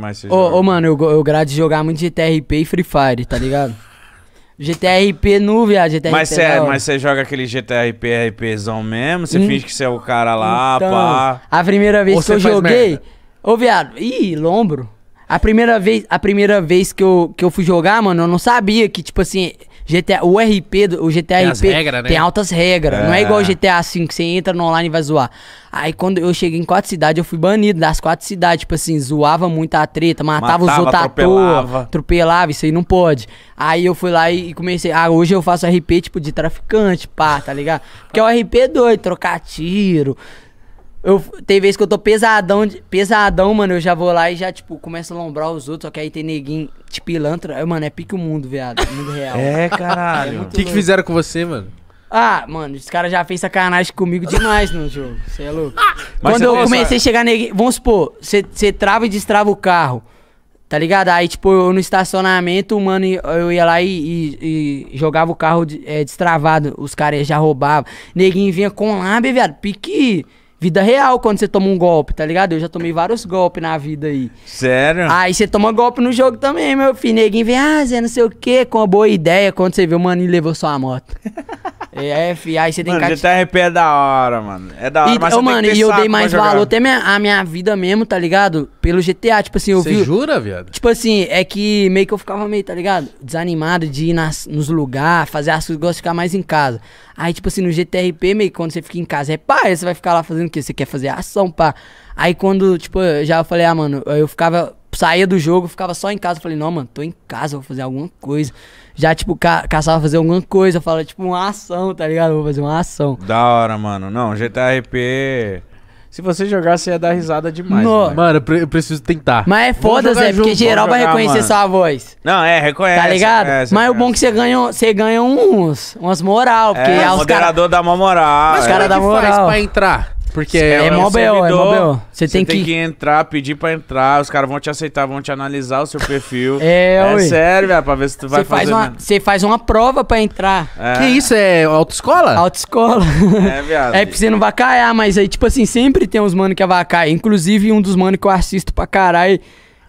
mais Ô, oh, mano, eu, eu grado de jogar muito GTRP e Free Fire, tá ligado? GTRP nu, viado, GTRP Mas você é, mas você joga aquele GTRP RPzão mesmo? Você hum. finge que você é o cara lá, então, pá? A primeira vez que eu joguei... Ô, viado, ih, lombro. A primeira vez, a primeira vez que, eu, que eu fui jogar, mano, eu não sabia que, tipo assim, GTA, o RP, do, o GTA tem RP regra, né? tem altas regras. É. Não é igual o é. GTA V, que você entra no online e vai zoar. Aí quando eu cheguei em quatro cidades, eu fui banido das quatro cidades. Tipo assim, zoava muito a treta, matava, matava os outros atropelava. atropelava, isso aí não pode. Aí eu fui lá e comecei. Ah, hoje eu faço RP tipo de traficante, pá, tá ligado? Porque é o RP doido, trocar tiro, eu, tem vezes que eu tô pesadão, pesadão, mano. Eu já vou lá e já, tipo, começo a lombrar os outros. Só que aí tem neguinho de tipo, pilantra. Eu, mano, é pique o mundo, viado. É mundo real. É, caralho. É o é que, que fizeram com você, mano? Ah, mano, os caras já fez sacanagem comigo demais no jogo. Você é louco. Ah, mas Quando eu comecei a chegar neguinho. Vamos supor, você trava e destrava o carro. Tá ligado? Aí, tipo, eu no estacionamento, mano, eu ia lá e, e, e jogava o carro de, é, destravado. Os caras já roubavam. Neguinho vinha com lábia, viado. Pique vida real quando você toma um golpe, tá ligado? Eu já tomei vários golpes na vida aí. Sério? Aí você toma golpe no jogo também, meu filho. Neguinho vem, ah, Zé, não sei o quê, com uma boa ideia. Quando você vê o maninho levou sua moto. É, é F, aí você tem mano, que. DTRP é da hora, mano. É da hora, e, mas eu, mano, e eu dei mais valor até minha, a minha vida mesmo, tá ligado? Pelo GTA, tipo assim, eu vi. Você jura, viado? Tipo assim, é que meio que eu ficava meio, tá ligado? Desanimado de ir nas, nos lugares, fazer as coisas, gosto de ficar mais em casa. Aí, tipo assim, no GTRP, meio que quando você fica em casa, é pá, você vai ficar lá fazendo o quê? Você quer fazer ação, pá. Aí quando, tipo, já falei, ah, mano, eu ficava. Saía do jogo, ficava só em casa. falei, não, mano, tô em casa, vou fazer alguma coisa já, tipo, ca caçava fazer alguma coisa, fala, tipo, uma ação, tá ligado? Vou fazer uma ação. Da hora, mano. Não, GTA RP. Se você jogar, você ia dar risada demais. Mano, mano eu, preciso tentar. Mas é foda, Zé, porque geral vai reconhecer sua voz. Não, é, reconhece. Tá ligado? Mas o bom é que você ganha, você ganha uns, umas moral. Porque é, o moderador cara... dá uma moral. É. Mas é. os caras moral. Faz pra entrar? Porque é, é, é mó é Você tem, tem que... entrar, pedir pra entrar, os caras vão te aceitar, vão te analisar o seu perfil. é, é sério, velho, pra ver se tu vai cê fazer. Você faz, faz, uma prova pra entrar. É. Que isso, é autoescola? Autoescola. É, viado. É pra você não vacaiar, mas aí, tipo assim, sempre tem uns mano que é cair, Inclusive, um dos mano que eu assisto pra caralho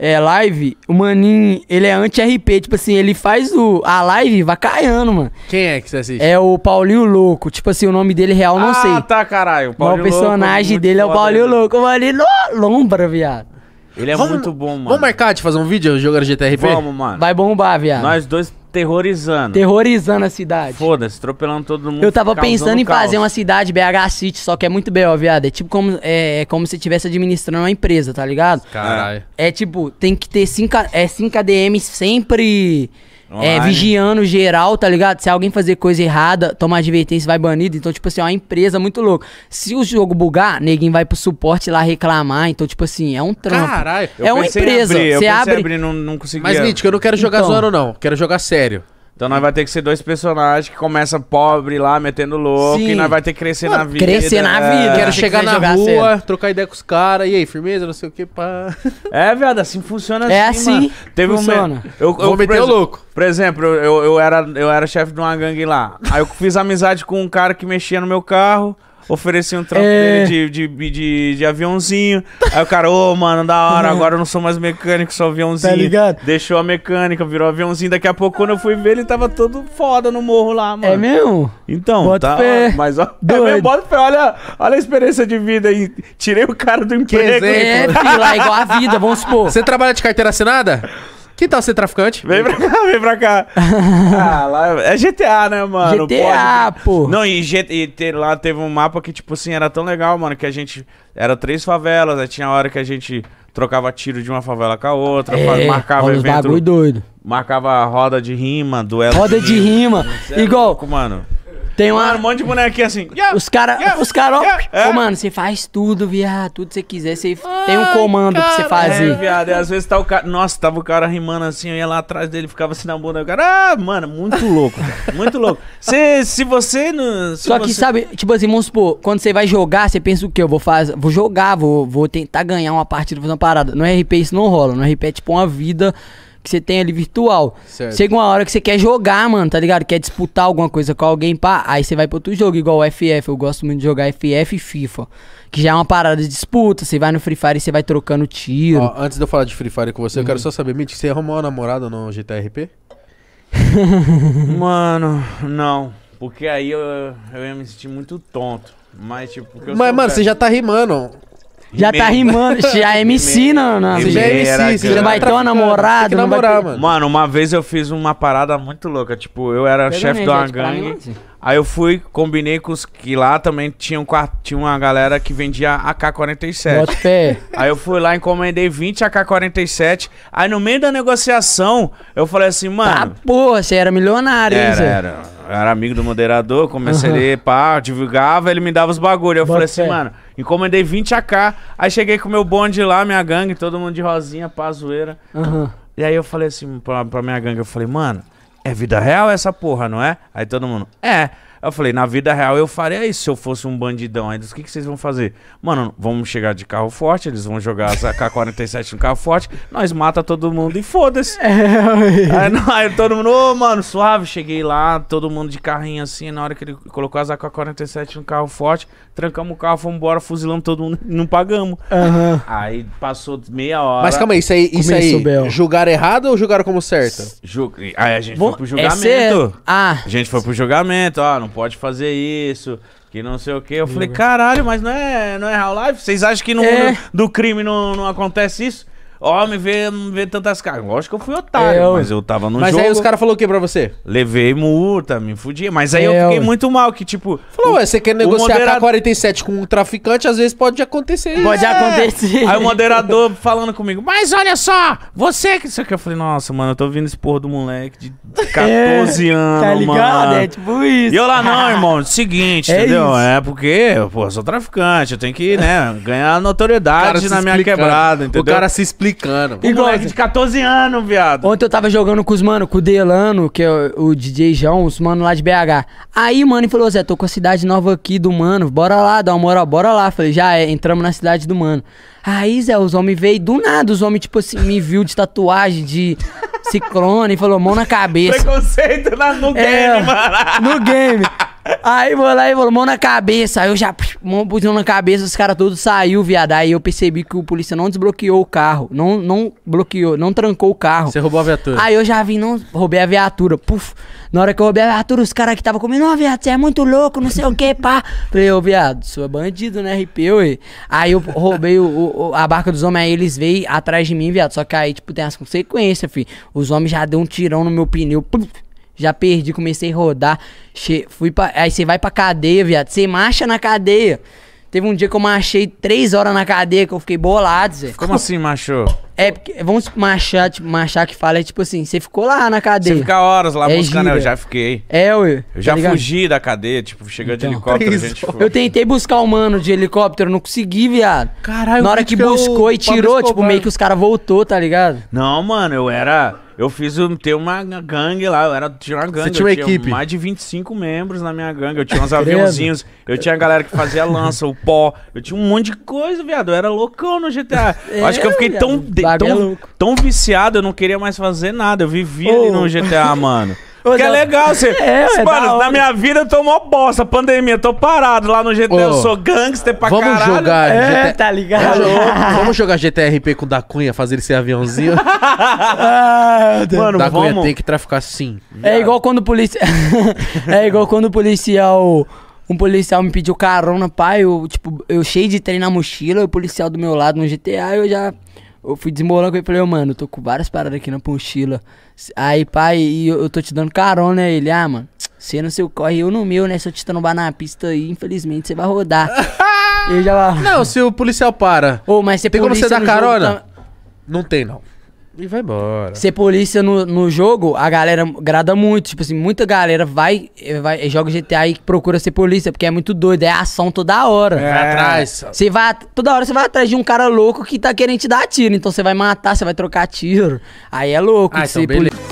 é, live, o Maninho, ele é anti-RP. Tipo assim, ele faz o, a live vacaiando, mano. Quem é que você assiste? É o Paulinho Louco. Tipo assim, o nome dele real, não ah, sei. Ah, tá, caralho. Paulinho o personagem Louco, dele é o Paulinho né? Louco. O Maninho lombra, viado. Ele é vamos, muito bom, mano. Vamos marcar de fazer um vídeo jogar GTRP? Vamos, mano. Vai bombar, viado. Nós dois Terrorizando. Terrorizando a cidade. Foda-se, atropelando todo mundo. Eu tava pensando em caos. fazer uma cidade BH City, só que é muito B.O., viado. É tipo como, é, é como se estivesse administrando uma empresa, tá ligado? Caralho. É, é tipo, tem que ter 5, é, 5 ADM sempre Online. É, vigiando geral, tá ligado? Se alguém fazer coisa errada, tomar advertência, vai banido. Então, tipo assim, é uma empresa muito louca. Se o jogo bugar, neguinho vai pro suporte lá reclamar. Então, tipo assim, é um trampo. Caralho, é uma empresa. Abrir, você abre. Abrir, não, não Mas, Mítico, eu não quero jogar então... zoando, não. Quero jogar sério. Então nós vai ter que ser dois personagens que começa pobre lá, metendo louco, Sim. e nós vai ter que crescer na vida. Crescer na vida. Quero chegar na rua, trocar ideia com os caras, e aí, firmeza, não sei o que, pá. É, viado, assim funciona é assim, É assim. Mano. Teve funciona. um... Eu, eu, Vou meter o louco. Por exemplo, eu, eu era, eu era chefe de uma gangue lá. Aí eu fiz amizade com um cara que mexia no meu carro ofereci um trampo é... de, de, de, de, aviãozinho. Aí o cara, ô, oh, mano, da hora, uhum. agora eu não sou mais mecânico, sou aviãozinho. Tá ligado? Deixou a mecânica, virou aviãozinho. Daqui a pouco, quando eu fui ver, ele tava todo foda no morro lá, é mano. É mesmo? Então, bota tá. Pé. Mas ó, Doido. é mesmo, bota pé, olha, olha a experiência de vida aí. Tirei o cara do emprego. Que É, filho, é igual a vida, vamos supor. Você trabalha de carteira assinada? Que tal tá ser traficante? Vem pra cá, vem pra cá. ah, lá é GTA, né, mano? GTA, Pode. pô. Não, e, e te, lá teve um mapa que, tipo assim, era tão legal, mano, que a gente. Era três favelas, aí tinha hora que a gente trocava tiro de uma favela com a outra, é, marcava evento. Bagulho doido. Marcava roda de rima, duelo. Roda de, de rima. rima. É Igual. É louco, mano. Tem uma... um monte de bonequinho assim. Yeah, os caras, yeah, os caras, yeah, ó, mano, você faz tudo, viado, tudo que você quiser, você tem um comando cara, pra você fazer. É, viado, e às vezes tá o cara, nossa, tava o cara rimando assim, eu ia lá atrás dele, ficava assim na bunda, o cara, ah, mano, muito louco, muito louco. se se você não... Se Só você... que, sabe, tipo assim, vamos supor, quando você vai jogar, você pensa o quê? Eu vou fazer, vou jogar, vou, vou tentar ganhar uma partida, fazer uma parada. No RP isso não rola, no RP é tipo uma vida que você tem ali virtual. Certo. Chega uma hora que você quer jogar, mano, tá ligado? Quer disputar alguma coisa com alguém, pá. Aí você vai pro outro jogo, igual o FF. Eu gosto muito de jogar FF e FIFA. Que já é uma parada de disputa. Você vai no Free Fire e você vai trocando tiro. Ó, antes de eu falar de Free Fire com você, uhum. eu quero uhum. só saber, Mitch, você arrumou uma namorada no GTRP? mano, não. Porque aí eu, eu ia me sentir muito tonto. Mas, tipo. Mas, mano, cara... você já tá rimando. Já tá rimando. Já é MC, não, não. Você já é MC, você já vai ter um namorado. Tem que namorar, mano. Mano, uma vez eu fiz uma parada muito louca. Tipo, eu era chefe de uma gangue. Aí eu fui, combinei com os que lá também tinha, um, tinha uma galera que vendia AK-47. Aí eu fui lá, encomendei 20 AK-47. Aí no meio da negociação, eu falei assim, tá mano. Ah, porra, você era milionário, era, hein? Era, era. Eu era amigo do moderador, comecei uhum. ali, pá, divulgava, ele me dava os bagulho. Eu Bota falei assim, fé. mano, encomendei 20k, aí cheguei com o meu bonde lá, minha gangue, todo mundo de rosinha, pá, zoeira. Uhum. E aí eu falei assim pra, pra minha gangue, eu falei, mano, é vida real essa porra, não é? Aí todo mundo, é eu falei, na vida real eu faria isso se eu fosse um bandidão. Aí eles, o que, que vocês vão fazer? Mano, vamos chegar de carro forte, eles vão jogar as AK-47 no carro forte, nós mata todo mundo e foda-se. É, aí, aí todo mundo, ô, oh, mano, suave, cheguei lá, todo mundo de carrinho assim, na hora que ele colocou as AK-47 no carro forte, trancamos o carro, fomos embora, fuzilamos todo mundo não pagamos. Uhum. Aí passou meia hora. Mas calma aí, isso aí, isso aí julgaram errado ou julgaram como certo? Ju... Aí a gente Bom, foi pro é julgamento. É ser... ah. A gente foi pro julgamento, ó, não pode fazer isso, que não sei o quê. Eu falei, é caralho, mas não é, não é real life? Vocês acham que no é. mundo do crime não, não acontece isso? Ó, oh, me vê, me vê tantas caras. Lógico que eu fui otário, eu... É, mas eu tava no mas jogo. Mas aí os caras falaram o que pra você? Levei multa, me fudi. Mas aí eu, eu é, fiquei muito mal, que tipo... Falou, ué, você quer negociar moderado... K-47 com um traficante, às vezes pode acontecer. Pode é. acontecer. Aí o moderador falando comigo, mas olha só, você que... Isso que eu falei, nossa, mano, eu tô ouvindo esse porra do moleque de 14 é, tá anos, Tá ligado? Mano. É tipo isso. E eu lá, não, irmão, seguinte, é entendeu? Isso. É porque, pô, eu sou traficante, eu tenho que, né, ganhar notoriedade na minha explicando. quebrada, entendeu? O cara se explica brincando. Igual de 14 anos, viado. Ontem eu tava jogando com os mano, com o Delano, que é o, DJ João, os mano lá de BH. Aí o mano falou, Zé, tô com a cidade nova aqui do mano, bora lá, dá uma moral, bora lá. Falei, já é, entramos na cidade do mano. Aí, Zé, os homens veio, do nada, os homens, tipo assim, me viu de tatuagem, de ciclone, e falou, mão na cabeça. Preconceito na, no é, game, mano. No game. Aí, vou lá e falou, mão na cabeça. Aí eu já mão na cabeça, os caras todos saiu, viado. Aí eu percebi que o polícia não desbloqueou o carro. Não, não bloqueou, não trancou o carro. Você roubou a viatura. Aí eu já vim, não, roubei a viatura. Puf. Na hora que eu roubei a viatura, os caras que estavam comigo, não, viado, você é muito louco, não sei o que, pá. Falei, ô, viado, sou bandido, né, RP, ué. Aí eu roubei o, o, a barca dos homens, aí eles veio atrás de mim, viado. Só que aí, tipo, tem as consequências, fi. Os homens já deu um tirão no meu pneu. Puf. Já perdi, comecei a rodar. Che... Fui pra... Aí você vai pra cadeia, viado. Você marcha na cadeia. Teve um dia que eu marchei três horas na cadeia, que eu fiquei bolado, Zé. Como assim, machou? É, porque, vamos marchar, tipo, marchar que fala, é tipo assim, você ficou lá na cadeia. Você fica horas lá é buscando, gira. Né? eu já fiquei. É, ué. Eu tá já fugi da cadeia, tipo, chegando então, de helicóptero, gente tipo, Eu tentei buscar o mano de helicóptero, não consegui, viado. Caralho, Na hora que, que é buscou e tirou, tipo, meio que os caras voltou, tá ligado? Não, mano, eu era... Eu fiz um, ter uma gangue lá, eu era, tinha uma gangue. Você tinha uma eu equipe? Tinha mais de 25 membros na minha gangue. Eu tinha uns aviãozinhos, eu tinha a galera que fazia lança, o pó. Eu tinha um monte de coisa, viado. Eu era loucão no GTA. Eu acho que eu fiquei é, tão, de, tão, é tão viciado, eu não queria mais fazer nada. Eu vivia oh. ali no GTA, mano. Ô, que é legal, você. Assim. É, é Mano, na minha vida eu tô mó bosta. Pandemia, tô parado lá no GTA. Ô, eu sou gangster pra vamos caralho. Jogar é, GTA... tá ligado? Vamos, vamos jogar GTRP com o da Cunha, fazer ele ser aviãozinho. ah, Mano, da vamos. Cunha tem que traficar sim. É igual quando o polícia. é igual quando o policial. Um policial me pediu carona, pai. Eu, tipo, eu cheio de trem na mochila, o policial do meu lado no GTA, eu já eu fui desmolando com ele e falei, oh, mano, tô com várias paradas aqui na pochila. Aí, pai, e eu, eu tô te dando carona. Né? ele, ah, mano, você no seu corre, eu no meu, né? Se eu te trombar na pista aí, infelizmente você vai rodar. ele já vai... Não, se o policial para. Ô, oh, mas você Tem como você dar carona? Tá... Não tem, não. E vai embora. Ser polícia no, no jogo, a galera grada muito. Tipo assim, muita galera vai, vai joga GTA e procura ser polícia, porque é muito doido. É ação toda hora. É. Vai atrás. Você vai, toda hora você vai atrás de um cara louco que tá querendo te dar tiro. Então você vai matar, você vai trocar tiro. Aí é louco. Ah, então ser Polícia.